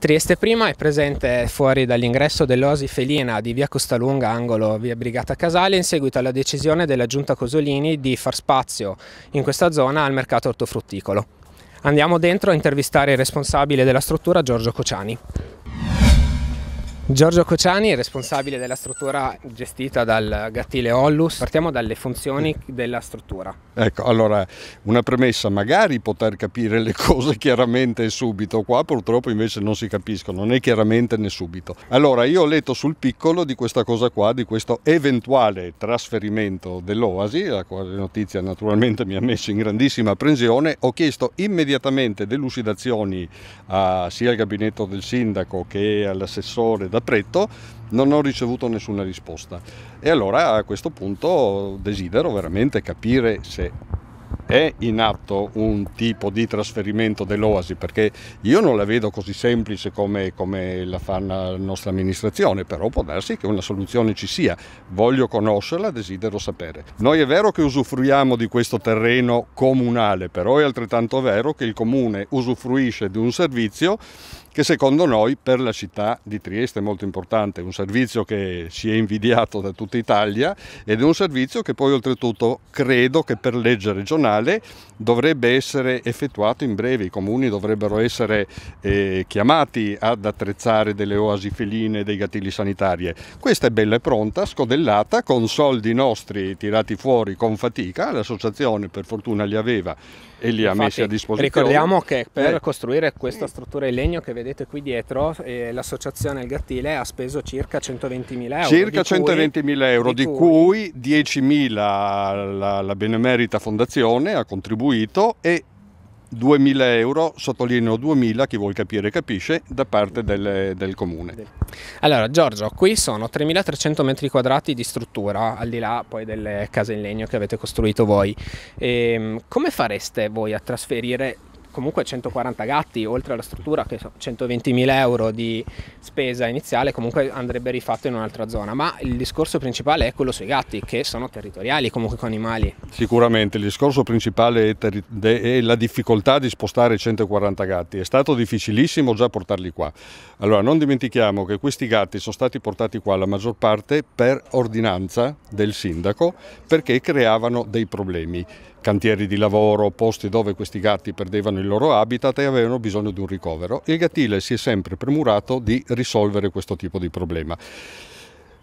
Trieste Prima è presente fuori dall'ingresso dell'Osi Felina di via Costalunga, angolo via Brigata Casale, in seguito alla decisione della giunta Cosolini di far spazio in questa zona al mercato ortofrutticolo. Andiamo dentro a intervistare il responsabile della struttura Giorgio Cociani. Giorgio Cociani responsabile della struttura gestita dal Gattile Ollus. Partiamo dalle funzioni della struttura. Ecco, allora una premessa, magari poter capire le cose chiaramente e subito, qua purtroppo invece non si capiscono né chiaramente né subito. Allora io ho letto sul piccolo di questa cosa qua, di questo eventuale trasferimento dell'Oasi, la quale notizia naturalmente mi ha messo in grandissima apprensione, ho chiesto immediatamente delucidazioni a, sia al gabinetto del sindaco che all'assessore da d'appretto, non ho ricevuto nessuna risposta. E allora a questo punto desidero veramente capire se è in atto un tipo di trasferimento dell'Oasi perché io non la vedo così semplice come, come, la fa la nostra amministrazione però può darsi che una soluzione ci sia voglio conoscerla desidero sapere noi è vero che usufruiamo di questo terreno comunale però è altrettanto vero che il comune usufruisce di un servizio che secondo noi per la città di Trieste è molto importante, un servizio che si è invidiato da tutta Italia ed è un servizio che poi oltretutto credo che per legge regionale dovrebbe essere effettuato in breve, i comuni dovrebbero essere eh, chiamati ad attrezzare delle oasi feline, dei gattili sanitarie. Questa è bella e pronta, scodellata, con soldi nostri tirati fuori con fatica, l'associazione per fortuna li aveva e li ha messi a disposizione. Ricordiamo che per eh. costruire questa struttura in legno che vedete qui dietro, eh, l'associazione Il Gattile ha speso circa 120.000 euro. Circa 120.000 euro, di cui, cui 10.000 la, la benemerita fondazione ha contribuito e 2.000 euro, sottolineo 2.000, chi vuol capire capisce, da parte del, del comune. Allora Giorgio, qui sono 3.300 metri quadrati di struttura, al di là poi delle case in legno che avete costruito voi. E, ehm, come fareste voi a trasferire comunque 140 gatti, oltre alla struttura che so, 120.000 euro di spesa iniziale, comunque andrebbe rifatto in un'altra zona. Ma il discorso principale è quello sui gatti, che sono territoriali comunque con animali. Sicuramente il discorso principale è, terri- è la difficoltà di spostare 140 gatti. È stato difficilissimo già portarli qua. Allora non dimentichiamo che questi gatti sono stati portati qua la maggior parte per ordinanza del sindaco perché creavano dei problemi. Cantieri di lavoro, posti dove questi gatti perdevano nel loro habitat e avevano bisogno di un ricovero. Il gattile si è sempre premurato di risolvere questo tipo di problema.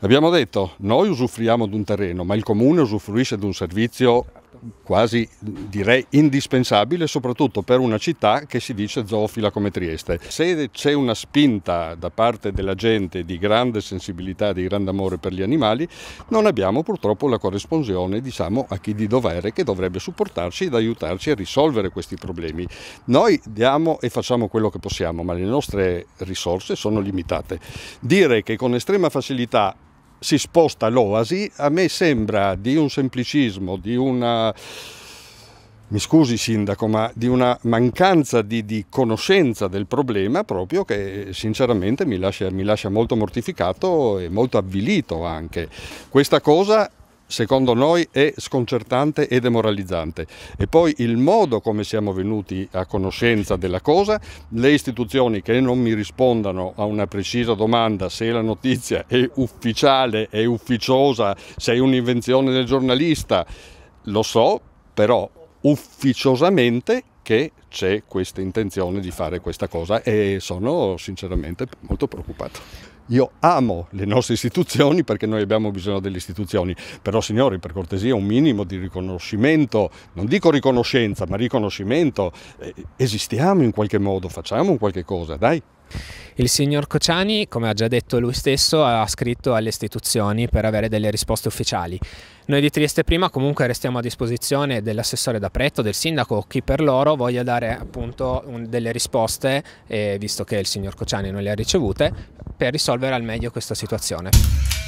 Abbiamo detto, noi usufruiamo di un terreno, ma il comune usufruisce di un servizio Certo. Quasi direi indispensabile, soprattutto per una città che si dice zoofila come Trieste. Se c'è una spinta da parte della gente di grande sensibilità, di grande amore per gli animali, non abbiamo purtroppo la corrispondenza diciamo, a chi di dovere che dovrebbe supportarci ed aiutarci a risolvere questi problemi. Noi diamo e facciamo quello che possiamo, ma le nostre risorse sono limitate. Dire che con estrema facilità si sposta l'oasi, a me sembra di un semplicismo, di una mi scusi sindaco, ma di una mancanza di, di conoscenza del problema proprio che sinceramente mi lascia, mi lascia, molto mortificato e molto avvilito anche. Questa cosa secondo noi è sconcertante e demoralizzante. E poi il modo come siamo venuti a conoscenza della cosa, le istituzioni che non mi rispondano a una precisa domanda se la notizia è ufficiale, è ufficiosa, se è un'invenzione del giornalista, lo so, però ufficiosamente che c'è questa intenzione di fare questa cosa e sono sinceramente molto preoccupato. Io amo le nostre istituzioni perché noi abbiamo bisogno delle istituzioni, però signori per cortesia un minimo di riconoscimento, non dico riconoscenza, ma riconoscimento, eh, esistiamo in qualche modo, facciamo un qualche cosa, dai. Il signor Cociani, come ha già detto lui stesso, ha scritto alle istituzioni per avere delle risposte ufficiali. Noi di Trieste Prima comunque restiamo a disposizione dell'assessore da Pretto, del sindaco o chi per loro voglia dare appunto un, delle risposte, eh, visto che il signor Cociani non le ha ricevute, per risolvere al meglio questa situazione.